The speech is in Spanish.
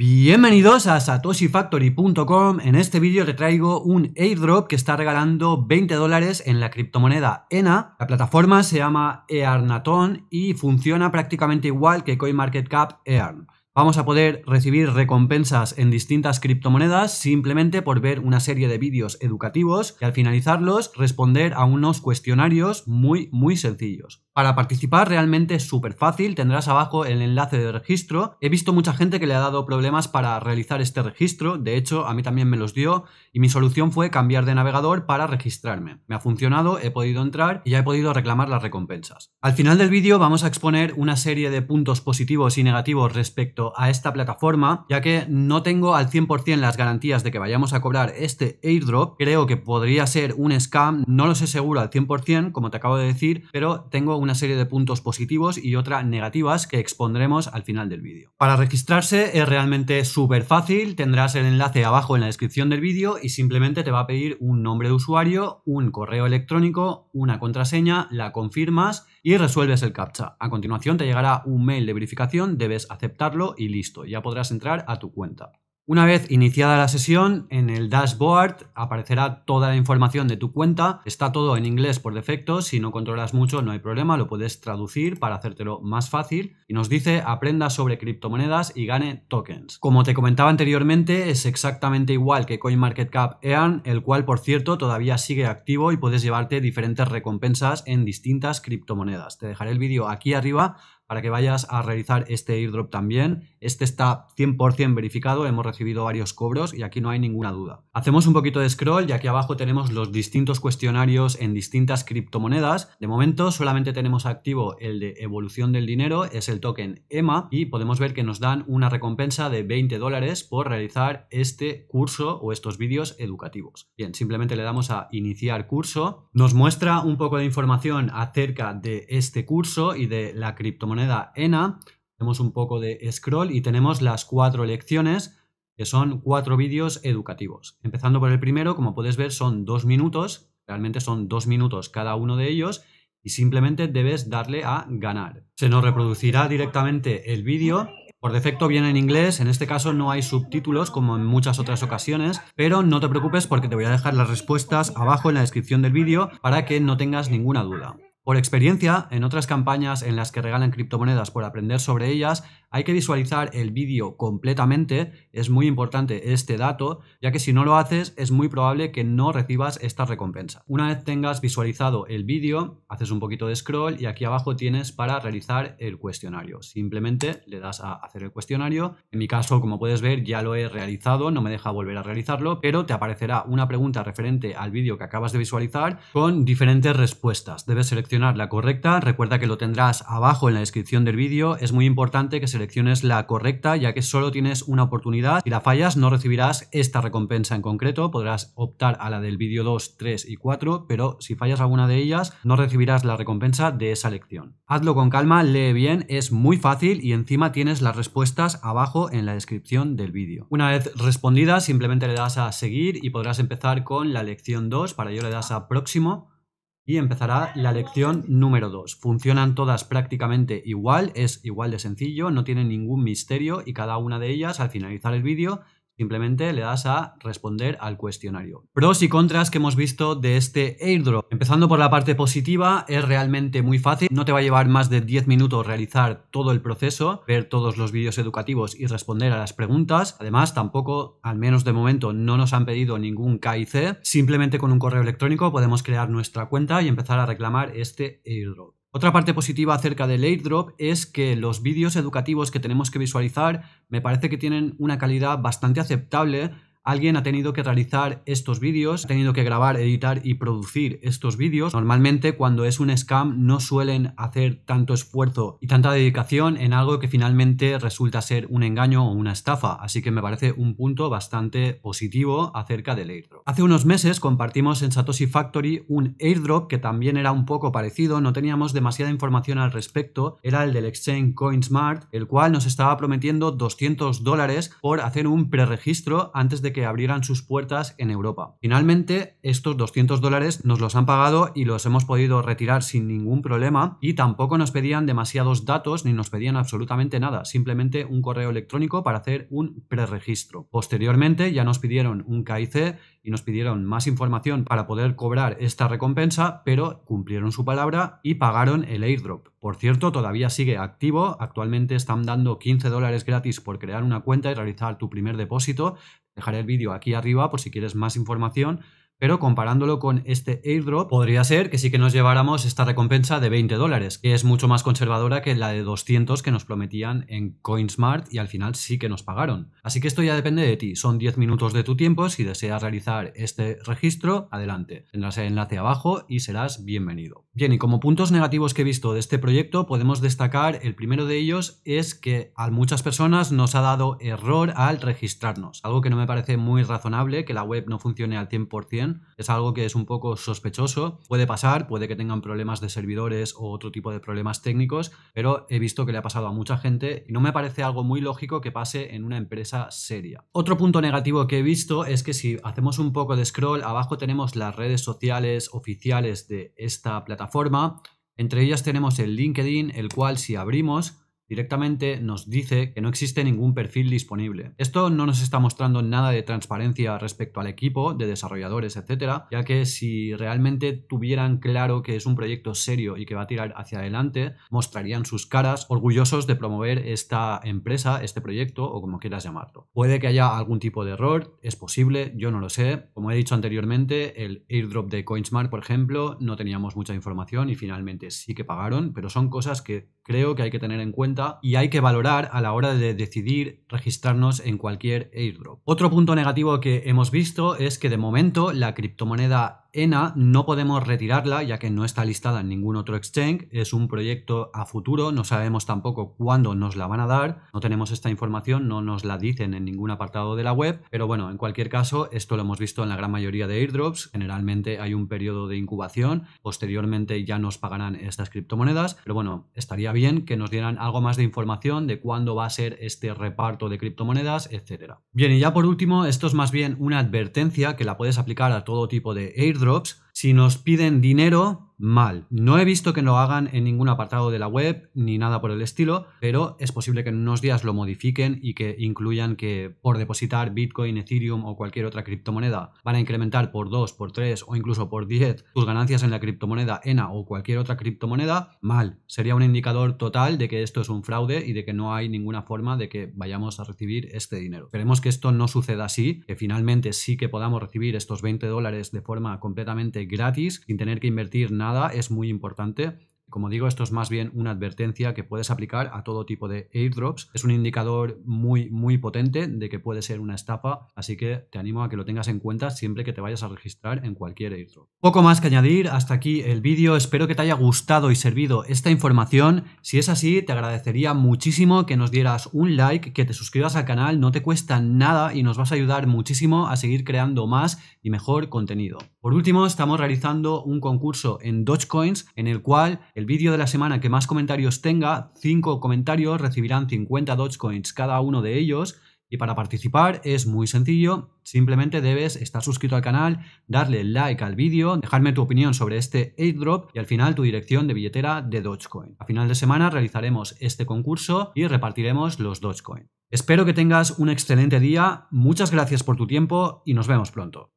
Bienvenidos a satoshifactory.com. En este vídeo te traigo un airdrop que está regalando 20 dólares en la criptomoneda ENA. La plataforma se llama EARNaton y funciona prácticamente igual que CoinMarketCap EARN. Vamos a poder recibir recompensas en distintas criptomonedas simplemente por ver una serie de vídeos educativos y al finalizarlos responder a unos cuestionarios muy muy sencillos. Para participar realmente es súper fácil, tendrás abajo el enlace de registro. He visto mucha gente que le ha dado problemas para realizar este registro, de hecho a mí también me los dio y mi solución fue cambiar de navegador para registrarme. Me ha funcionado, he podido entrar y ya he podido reclamar las recompensas. Al final del vídeo vamos a exponer una serie de puntos positivos y negativos respecto a esta plataforma, ya que no tengo al 100% las garantías de que vayamos a cobrar este airdrop. Creo que podría ser un scam, no lo sé seguro al 100% como te acabo de decir, pero tengo un una serie de puntos positivos y otra negativas que expondremos al final del vídeo. Para registrarse es realmente súper fácil, tendrás el enlace abajo en la descripción del vídeo y simplemente te va a pedir un nombre de usuario, un correo electrónico, una contraseña, la confirmas y resuelves el captcha. A continuación te llegará un mail de verificación, debes aceptarlo y listo, ya podrás entrar a tu cuenta. Una vez iniciada la sesión, en el dashboard aparecerá toda la información de tu cuenta. Está todo en inglés por defecto, si no controlas mucho no hay problema, lo puedes traducir para hacértelo más fácil. Y nos dice aprenda sobre criptomonedas y gane tokens. Como te comentaba anteriormente, es exactamente igual que CoinMarketCap EAN, el cual por cierto todavía sigue activo y puedes llevarte diferentes recompensas en distintas criptomonedas. Te dejaré el vídeo aquí arriba para que vayas a realizar este airdrop también. Este está 100% verificado, hemos recibido varios cobros y aquí no hay ninguna duda. Hacemos un poquito de scroll y aquí abajo tenemos los distintos cuestionarios en distintas criptomonedas. De momento solamente tenemos activo el de evolución del dinero, es el token EMA y podemos ver que nos dan una recompensa de 20 dólares por realizar este curso o estos vídeos educativos. Bien, simplemente le damos a iniciar curso. Nos muestra un poco de información acerca de este curso y de la criptomoneda moneda ENA, tenemos un poco de scroll y tenemos las cuatro lecciones, que son cuatro vídeos educativos. Empezando por el primero, como puedes ver, son dos minutos, realmente son dos minutos cada uno de ellos, y simplemente debes darle a ganar. Se nos reproducirá directamente el vídeo. Por defecto viene en inglés, en este caso no hay subtítulos como en muchas otras ocasiones, pero no te preocupes porque te voy a dejar las respuestas abajo en la descripción del vídeo para que no tengas ninguna duda. Por experiencia, en otras campañas en las que regalan criptomonedas por aprender sobre ellas, hay que visualizar el vídeo completamente, es muy importante este dato, ya que si no lo haces es muy probable que no recibas esta recompensa. Una vez tengas visualizado el vídeo, haces un poquito de scroll y aquí abajo tienes para realizar el cuestionario. Simplemente le das a hacer el cuestionario. En mi caso, como puedes ver, ya lo he realizado, no me deja volver a realizarlo, pero te aparecerá una pregunta referente al vídeo que acabas de visualizar con diferentes respuestas. Debes seleccionar la correcta, recuerda que lo tendrás abajo en la descripción del vídeo, es muy importante que selecciones la correcta ya que solo tienes una oportunidad, si la fallas no recibirás esta recompensa en concreto, podrás optar a la del vídeo 2, 3 y 4, pero si fallas alguna de ellas no recibirás la recompensa de esa lección. Hazlo con calma, lee bien, es muy fácil y encima tienes las respuestas abajo en la descripción del vídeo. Una vez respondida simplemente le das a seguir y podrás empezar con la lección 2, para ello le das a próximo y empezará la lección número 2. Funcionan todas prácticamente igual, es igual de sencillo, no tiene ningún misterio y cada una de ellas al finalizar el vídeo Simplemente le das a responder al cuestionario. Pros y contras que hemos visto de este airdrop. Empezando por la parte positiva, es realmente muy fácil. No te va a llevar más de 10 minutos realizar todo el proceso, ver todos los vídeos educativos y responder a las preguntas. Además, tampoco, al menos de momento, no nos han pedido ningún KIC. Simplemente con un correo electrónico podemos crear nuestra cuenta y empezar a reclamar este airdrop. Otra parte positiva acerca del airdrop es que los vídeos educativos que tenemos que visualizar me parece que tienen una calidad bastante aceptable alguien ha tenido que realizar estos vídeos, ha tenido que grabar, editar y producir estos vídeos. Normalmente cuando es un scam no suelen hacer tanto esfuerzo y tanta dedicación en algo que finalmente resulta ser un engaño o una estafa, así que me parece un punto bastante positivo acerca del airdrop. Hace unos meses compartimos en Satoshi Factory un airdrop que también era un poco parecido, no teníamos demasiada información al respecto, era el del exchange CoinSmart, el cual nos estaba prometiendo 200 dólares por hacer un preregistro antes de que que abrieran sus puertas en Europa. Finalmente, estos 200 dólares nos los han pagado y los hemos podido retirar sin ningún problema y tampoco nos pedían demasiados datos ni nos pedían absolutamente nada, simplemente un correo electrónico para hacer un preregistro. Posteriormente ya nos pidieron un KIC y nos pidieron más información para poder cobrar esta recompensa, pero cumplieron su palabra y pagaron el airdrop. Por cierto, todavía sigue activo, actualmente están dando 15 dólares gratis por crear una cuenta y realizar tu primer depósito, Dejaré el vídeo aquí arriba por si quieres más información pero comparándolo con este airdrop, podría ser que sí que nos lleváramos esta recompensa de 20 dólares, que es mucho más conservadora que la de 200 que nos prometían en CoinSmart y al final sí que nos pagaron. Así que esto ya depende de ti. Son 10 minutos de tu tiempo. Si deseas realizar este registro, adelante. Tendrás el enlace abajo y serás bienvenido. Bien, y como puntos negativos que he visto de este proyecto, podemos destacar el primero de ellos es que a muchas personas nos ha dado error al registrarnos, algo que no me parece muy razonable, que la web no funcione al 100% es algo que es un poco sospechoso. Puede pasar, puede que tengan problemas de servidores o otro tipo de problemas técnicos, pero he visto que le ha pasado a mucha gente y no me parece algo muy lógico que pase en una empresa seria. Otro punto negativo que he visto es que si hacemos un poco de scroll, abajo tenemos las redes sociales oficiales de esta plataforma. Entre ellas tenemos el LinkedIn, el cual si abrimos Directamente nos dice que no existe ningún perfil disponible. Esto no nos está mostrando nada de transparencia respecto al equipo de desarrolladores, etcétera, ya que si realmente tuvieran claro que es un proyecto serio y que va a tirar hacia adelante, mostrarían sus caras orgullosos de promover esta empresa, este proyecto o como quieras llamarlo. Puede que haya algún tipo de error, es posible, yo no lo sé. Como he dicho anteriormente, el airdrop de Coinsmart, por ejemplo, no teníamos mucha información y finalmente sí que pagaron, pero son cosas que creo que hay que tener en cuenta y hay que valorar a la hora de decidir registrarnos en cualquier airdrop. Otro punto negativo que hemos visto es que de momento la criptomoneda ENA no podemos retirarla ya que no está listada en ningún otro exchange, es un proyecto a futuro, no sabemos tampoco cuándo nos la van a dar, no tenemos esta información, no nos la dicen en ningún apartado de la web, pero bueno, en cualquier caso, esto lo hemos visto en la gran mayoría de airdrops, generalmente hay un periodo de incubación, posteriormente ya nos pagarán estas criptomonedas, pero bueno, estaría bien que nos dieran algo más de información de cuándo va a ser este reparto de criptomonedas, etcétera. Bien, y ya por último, esto es más bien una advertencia que la puedes aplicar a todo tipo de airdrops, drops si nos piden dinero, mal. No he visto que lo hagan en ningún apartado de la web ni nada por el estilo, pero es posible que en unos días lo modifiquen y que incluyan que por depositar Bitcoin, Ethereum o cualquier otra criptomoneda van a incrementar por 2, por 3 o incluso por 10 tus ganancias en la criptomoneda ENA o cualquier otra criptomoneda, mal. Sería un indicador total de que esto es un fraude y de que no hay ninguna forma de que vayamos a recibir este dinero. Esperemos que esto no suceda así, que finalmente sí que podamos recibir estos 20 dólares de forma completamente gratis, sin tener que invertir nada nada es muy importante como digo, esto es más bien una advertencia que puedes aplicar a todo tipo de airdrops. Es un indicador muy, muy potente de que puede ser una estafa, así que te animo a que lo tengas en cuenta siempre que te vayas a registrar en cualquier airdrop. Poco más que añadir, hasta aquí el vídeo. Espero que te haya gustado y servido esta información. Si es así, te agradecería muchísimo que nos dieras un like, que te suscribas al canal, no te cuesta nada y nos vas a ayudar muchísimo a seguir creando más y mejor contenido. Por último, estamos realizando un concurso en Dogecoins en el cual el vídeo de la semana que más comentarios tenga, 5 comentarios, recibirán 50 Dogecoins cada uno de ellos. Y para participar es muy sencillo, simplemente debes estar suscrito al canal, darle like al vídeo, dejarme tu opinión sobre este airdrop y al final tu dirección de billetera de Dogecoin. A final de semana realizaremos este concurso y repartiremos los Dogecoin. Espero que tengas un excelente día, muchas gracias por tu tiempo y nos vemos pronto.